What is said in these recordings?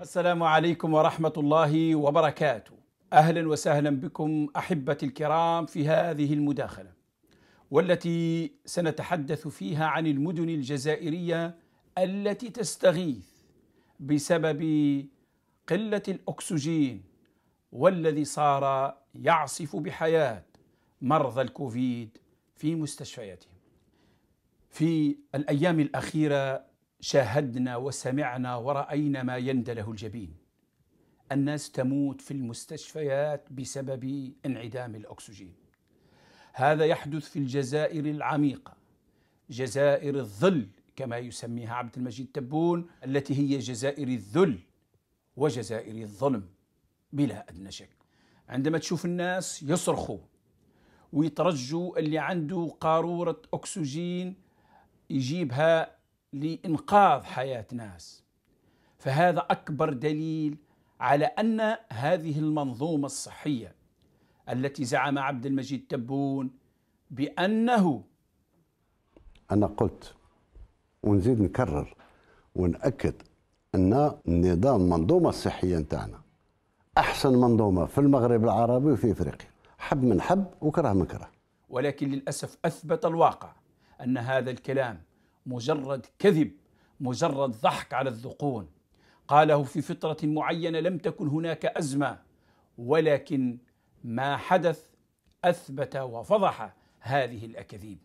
السلام عليكم ورحمة الله وبركاته. أهلا وسهلا بكم أحبتي الكرام في هذه المداخلة والتي سنتحدث فيها عن المدن الجزائرية التي تستغيث بسبب قلة الأكسجين والذي صار يعصف بحياة مرضى الكوفيد في مستشفياتهم. في الأيام الأخيرة شاهدنا وسمعنا ورأينا ما يندله الجبين الناس تموت في المستشفيات بسبب انعدام الأكسجين هذا يحدث في الجزائر العميقة جزائر الظل كما يسميها عبد المجيد تبون التي هي جزائر الذل وجزائر الظلم بلا أدنى شك عندما تشوف الناس يصرخوا ويترجوا اللي عنده قارورة أكسجين يجيبها لإنقاذ حياة ناس فهذا أكبر دليل على أن هذه المنظومة الصحية التي زعم عبد المجيد تبون بأنه أنا قلت ونزيد نكرر ونأكد أن النظام المنظومة الصحية نتاعنا أحسن منظومة في المغرب العربي وفي إفريقيا حب من حب وكره من كره ولكن للأسف أثبت الواقع أن هذا الكلام مجرد كذب مجرد ضحك على الذقون قاله في فتره معينه لم تكن هناك ازمه ولكن ما حدث اثبت وفضح هذه الاكاذيب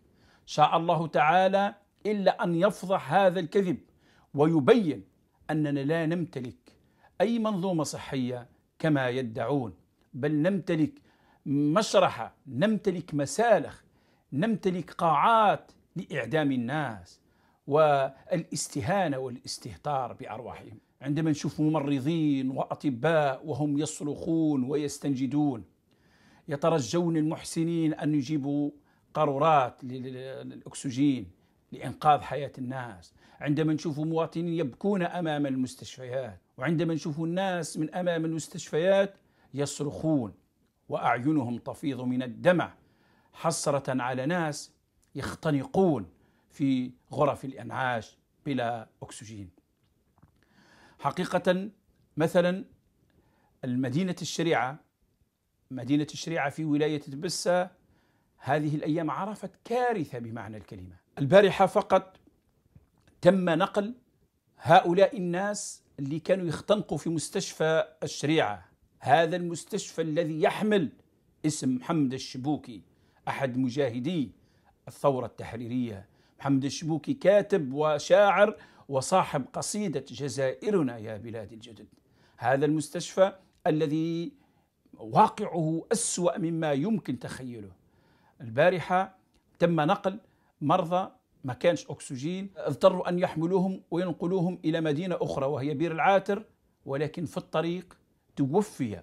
شاء الله تعالى الا ان يفضح هذا الكذب ويبين اننا لا نمتلك اي منظومه صحيه كما يدعون بل نمتلك مشرحه نمتلك مسالخ نمتلك قاعات لاعدام الناس والاستهانه والاستهتار بارواحهم عندما نشوف ممرضين واطباء وهم يصرخون ويستنجدون يترجون المحسنين ان يجيبوا قارورات للاكسجين لانقاذ حياه الناس عندما نشوف مواطنين يبكون امام المستشفيات وعندما نشوف الناس من امام المستشفيات يصرخون واعينهم تفيض من الدمع حسره على ناس يختنقون في غرف الانعاش بلا اكسجين. حقيقه مثلا المدينه الشريعه مدينه الشريعه في ولايه تبسه هذه الايام عرفت كارثه بمعنى الكلمه. البارحه فقط تم نقل هؤلاء الناس اللي كانوا يختنقوا في مستشفى الشريعه هذا المستشفى الذي يحمل اسم محمد الشبوكي احد مجاهدي الثوره التحريريه محمد الشبوكي كاتب وشاعر وصاحب قصيدة جزائرنا يا بلاد الجدد هذا المستشفى الذي واقعه أسوأ مما يمكن تخيله البارحة تم نقل مرضى ما كانش أكسجين اضطروا أن يحملوهم وينقلوهم إلى مدينة أخرى وهي بير العاتر ولكن في الطريق توفي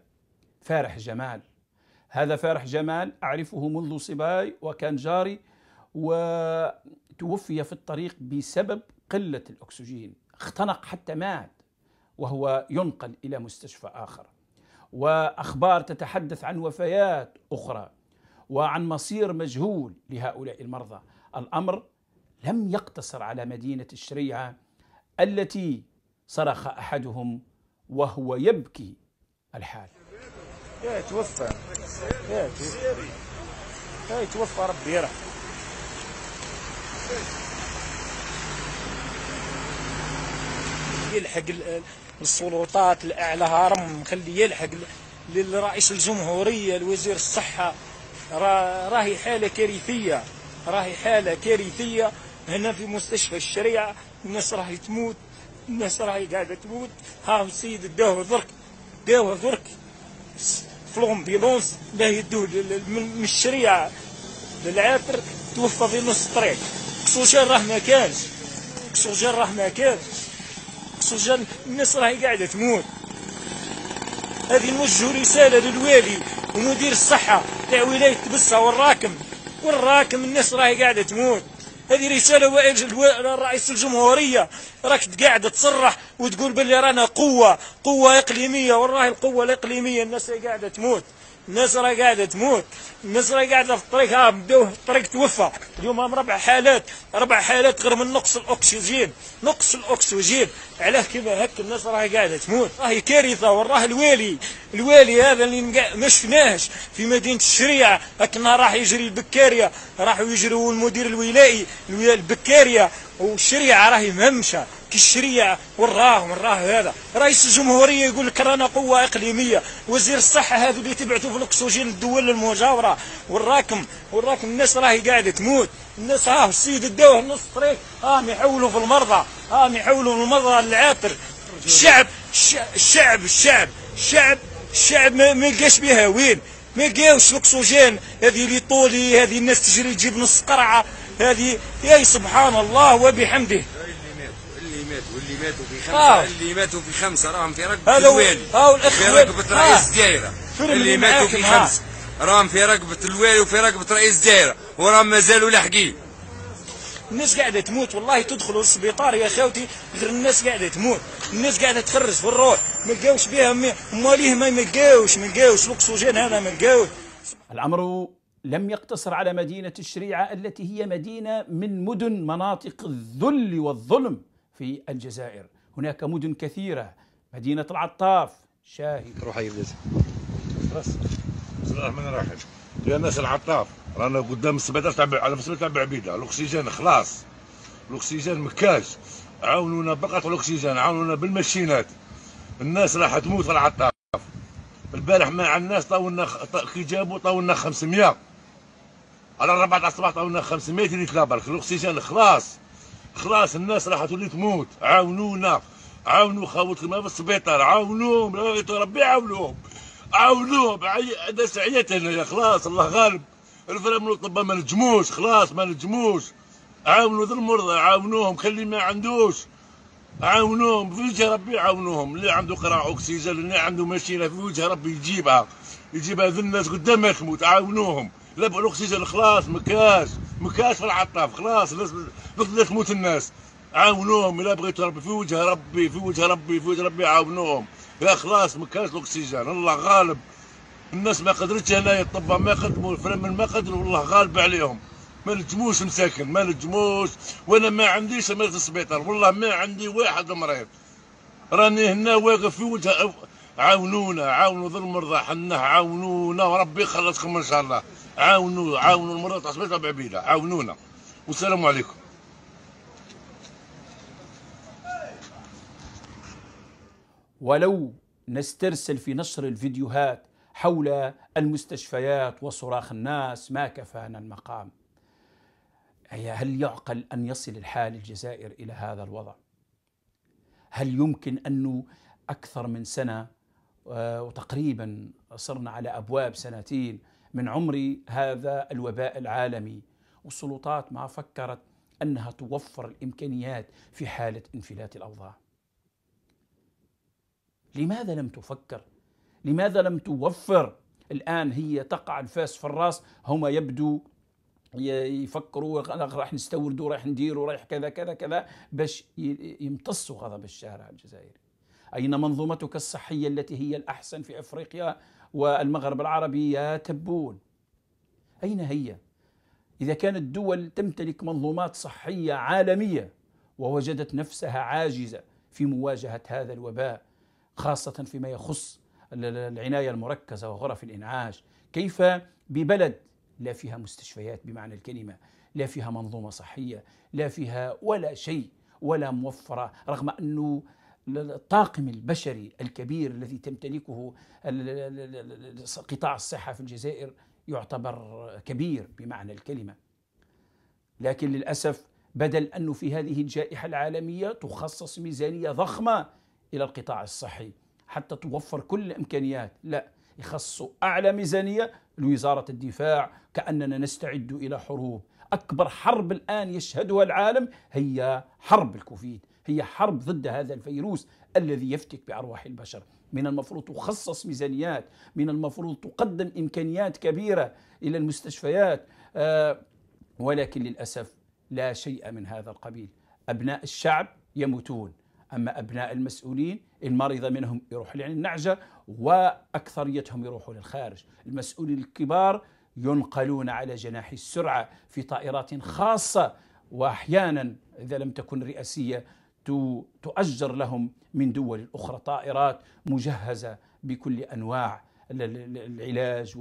فارح جمال هذا فارح جمال أعرفه منذ صباي وكان جاري وتوفي في الطريق بسبب قلة الأكسجين اختنق حتى مات وهو ينقل إلى مستشفى آخر وأخبار تتحدث عن وفيات أخرى وعن مصير مجهول لهؤلاء المرضى الأمر لم يقتصر على مدينة الشريعة التي صرخ أحدهم وهو يبكي الحال يا توفى يا توفى يا توفى ربي يرحمه يلحق السلطات الاعلى هرم مخلي يلحق للرئيس الجمهوريه لوزير الصحه راهي حاله كارثيه راهي حاله كارثيه هنا في مستشفى الشريعه الناس راهي تموت الناس راهي قاعده تموت ها السيد داوه درك داوه درك في الامبيلونس باه يدوه من الشريعه للعاتر توفى في نص الطريق اكسوجين راه ما كانش اكسوجين راه ما كانش اكسوجين الناس راهي قاعده تموت هذه نوجه رساله للوالي ومدير الصحه تاع ولايه تبسه والراكم والراكم الناس راهي قاعده تموت هذه رساله رئيس الجمهوريه راك قاعده تصرح وتقول باللي رانا قوه قوه اقليميه والله القوه الاقليميه الناس قاعده تموت نسرة قاعدة تموت نسرة قاعدة في الطريق ها بدوه الطريق توفى اليوم هم ربع حالات ربع حالات غير من نقص الأكسجين نقص الأكسجين علاه كذا هك الناس راهي قاعدة تموت راهي كارثة وراه الوالي الوالي هذا اللي ما شفناهش في مدينة الشريعة هك راح يجري البكارية راحوا يجروا المدير الولائي البكارية والشريعة راهي مهمشة الشريعة وراه وراه هذا رئيس الجمهورية يقول لك رانا قوة إقليمية وزير الصحة هذا اللي تبعثوا في الأكسجين للدول المجاورة وراكم وراكم الناس راهي قاعدة تموت الناس ها السيد داوه نص الطريق ها يحولوا في المرضى ها يحولوا المرضى للعاطر الشعب الشعب الشعب الشعب الشعب ما يلقاش بها وين ما لقاوش الاكسجين هذه اللي طولي هذه الناس تجري تجيب نص قرعه هذه يا سبحان الله وبحمده ماتوا في خمسة آه. اللي ماتوا في خمسة راهم في رقبة الوالي في رقبة آه. رئيس الدائرة اللي ماتوا في آه. خمسة راهم في رقبة الوالي وفي رقبة رئيس الدائرة وراهم مازالوا لاحقين الناس قاعدة تموت والله تدخلوا السبيطار يا خاوتي غير الناس قاعدة تموت الناس قاعدة تخرج في الروح ما لقاوش بها ماليه ما لقاوش ما لقاوش الأكسجين هذا ما لقاوش الأمر لم يقتصر على مدينة الشريعة التي هي مدينة من مدن مناطق الذل والظلم في الجزائر هناك مدن كثيرة مدينة العطاف شاهد روحي يا بس بسم الله الرحمن الرحيم يا ناس العطاف رانا قدام السبيطار تاع على السبيطار تاع بعبيده الاكسجين خلاص الاكسجين مكاش عاونونا بقط الاكسجين عاونونا بالماشينات الناس راح تموت في العطاف البارح مع الناس طاولنا كي جابوا طاولنا 500 على الربعة تاع الصباح طاولنا 500 لتر برك الاكسجين خلاص خلاص الناس راح تولي تموت عاونونا عاونوا خاوتكم في السبيطار عاونوهم ربي عاونوهم عاونوهم هذا سعيت هنايا خلاص الله غالب الفرق من الطب ما نجموش خلاص ما نجموش عاونوا ذو المرضى عاونوهم خلي ما عندوش عاونوهم في وجه ربي عاونوهم اللي عنده قراع اكسجين اللي عنده ماشينه في وجه ربي يجيبها يجيبها ذو الناس قدامها تموت عاونوهم لا الاكسجين خلاص ما كاش ما كاش في العطاف خلاص الناس لا تموت الناس عاونوهم الا بغيتوا ربي في وجه ربي في وجه ربي في وجه ربي عاونوهم يا خلاص ما كاش الاكسجين الله غالب الناس ما قدرتش هنايا الطب ما يخدموا الفرامل ما قدروا والله غالب عليهم ما نجموش مساكن ما نجموش وانا ما عنديش مريض في السبيطار والله ما عندي واحد مريض راني هنا واقف في وجه عاونونا عاونوا ذو المرضى حنا عاونونا وربي يخلصكم ان شاء الله عاونوا عاونوا تاع عصبية بعبيدة عاونونا والسلام عليكم ولو نسترسل في نشر الفيديوهات حول المستشفيات وصراخ الناس ما كفانا المقام هل يعقل أن يصل الحال الجزائر إلى هذا الوضع هل يمكن أنه أكثر من سنة آه، وتقريبا صرنا على أبواب سنتين من عمر هذا الوباء العالمي والسلطات ما فكرت انها توفر الامكانيات في حاله انفلات الاوضاع. لماذا لم تفكر؟ لماذا لم توفر؟ الان هي تقع الفاس في الراس هما يبدو يفكروا راح نستوردوا راح نديروا راح كذا كذا كذا باش يمتصوا غضب الشارع الجزائري. اين منظومتك الصحيه التي هي الاحسن في افريقيا والمغرب العربي يتبون أين هي؟ إذا كانت دول تمتلك منظومات صحية عالمية ووجدت نفسها عاجزة في مواجهة هذا الوباء خاصة فيما يخص العناية المركزة وغرف الإنعاش كيف ببلد لا فيها مستشفيات بمعنى الكلمة لا فيها منظومة صحية لا فيها ولا شيء ولا موفرة رغم أنه الطاقم البشري الكبير الذي تمتلكه قطاع الصحة في الجزائر يعتبر كبير بمعنى الكلمة لكن للأسف بدل أنه في هذه الجائحة العالمية تخصص ميزانية ضخمة إلى القطاع الصحي حتى توفر كل الإمكانيات لا يخصصوا أعلى ميزانية لوزارة الدفاع كأننا نستعد إلى حروب أكبر حرب الآن يشهدها العالم هي حرب الكوفيد هي حرب ضد هذا الفيروس الذي يفتك بارواح البشر من المفروض تخصص ميزانيات من المفروض تقدم امكانيات كبيره الى المستشفيات آه، ولكن للاسف لا شيء من هذا القبيل ابناء الشعب يموتون اما ابناء المسؤولين مرض منهم يروح للنعجة النعجه واكثريتهم يروحوا للخارج المسؤولين الكبار ينقلون على جناح السرعه في طائرات خاصه واحيانا اذا لم تكن رئاسيه تؤجر لهم من دول أخرى طائرات مجهزة بكل أنواع العلاج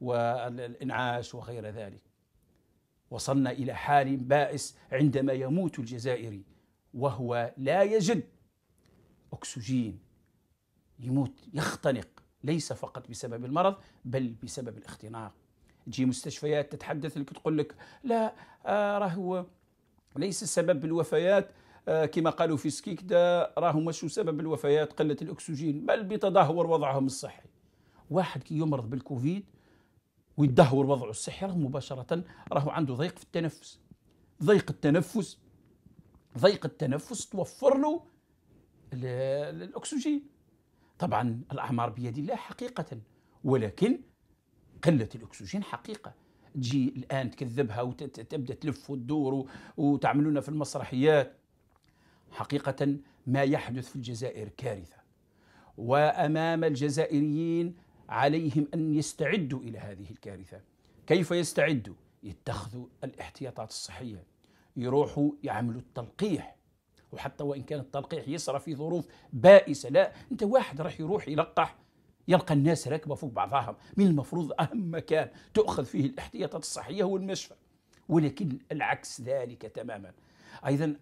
والإنعاش وغير ذلك وصلنا إلى حال بائس عندما يموت الجزائري وهو لا يجد أكسجين يموت يختنق ليس فقط بسبب المرض بل بسبب الاختناق تجي مستشفيات تتحدث لك تقول لك لا آه راهو ليس السبب الوفيات آه، كما قالوا في سكيكدا راهم شو سبب الوفيات قله الاكسجين بل بتدهور وضعهم الصحي واحد كي يمرض بالكوفيد ويدهور وضعه الصحي راه مباشره راه عنده ضيق في التنفس ضيق التنفس ضيق التنفس توفر له الاكسجين طبعا الاعمار بيد الله حقيقه ولكن قله الاكسجين حقيقه تجي الان تكذبها وتبدا تلف وتدور وتعملونا في المسرحيات حقيقة ما يحدث في الجزائر كارثة وأمام الجزائريين عليهم أن يستعدوا إلى هذه الكارثة كيف يستعدوا؟ يتخذوا الاحتياطات الصحية يروحوا يعملوا التلقيح وحتى وإن كان التلقيح يسرى في ظروف بائسة لا أنت واحد راح يروح يلقح يلقى الناس راكبة فوق بعضها من المفروض أهم مكان تؤخذ فيه الاحتياطات الصحية هو المشفى ولكن العكس ذلك تماما أيضا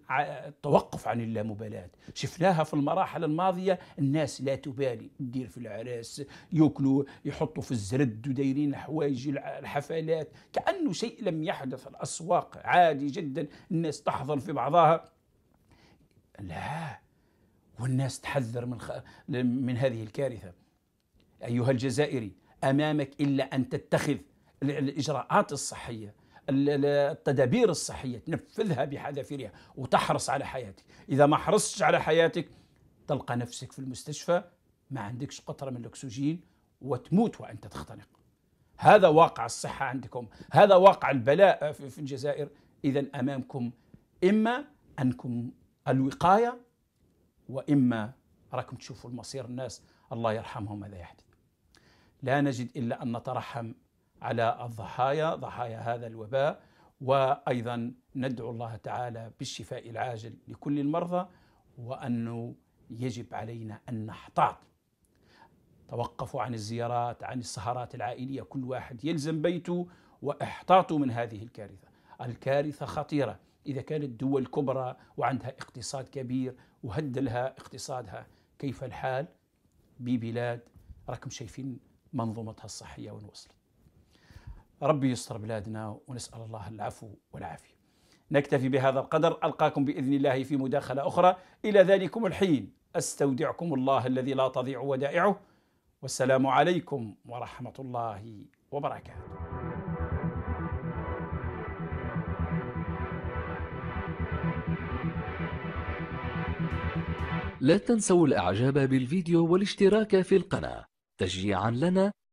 التوقف عن اللامبالاة شفناها في المراحل الماضية الناس لا تبالي تدير في العراس يأكلوا يحطوا في الزرد ودايرين حوايج الحفلات كأنه شيء لم يحدث الأسواق عادي جدا الناس تحضر في بعضها لا والناس تحذر من خ... من هذه الكارثه ايها الجزائري امامك الا ان تتخذ الاجراءات الصحيه التدابير الصحية تنفذها بحذافيرها وتحرص على حياتك إذا ما حرصتش على حياتك تلقى نفسك في المستشفى ما عندكش قطرة من الأكسجين وتموت وأنت تختنق هذا واقع الصحة عندكم هذا واقع البلاء في الجزائر إذا أمامكم إما أنكم الوقاية وإما راكم تشوفوا المصير الناس الله يرحمهم ماذا يحدث لا نجد إلا أن نترحم على الضحايا ضحايا هذا الوباء وايضا ندعو الله تعالى بالشفاء العاجل لكل المرضى وانه يجب علينا ان نحتاط توقفوا عن الزيارات عن السهرات العائليه كل واحد يلزم بيته واحتاطوا من هذه الكارثه الكارثه خطيره اذا كانت دول كبرى وعندها اقتصاد كبير وهدلها اقتصادها كيف الحال ببلاد راكم شايفين منظومتها الصحيه وين وصلت ربي يستر بلادنا ونسأل الله العفو والعافية نكتفي بهذا القدر ألقاكم بإذن الله في مداخلة أخرى إلى ذلكم الحين أستودعكم الله الذي لا تضيع ودائعه والسلام عليكم ورحمة الله وبركاته لا تنسوا الاعجاب بالفيديو والاشتراك في القناة تشجيعا لنا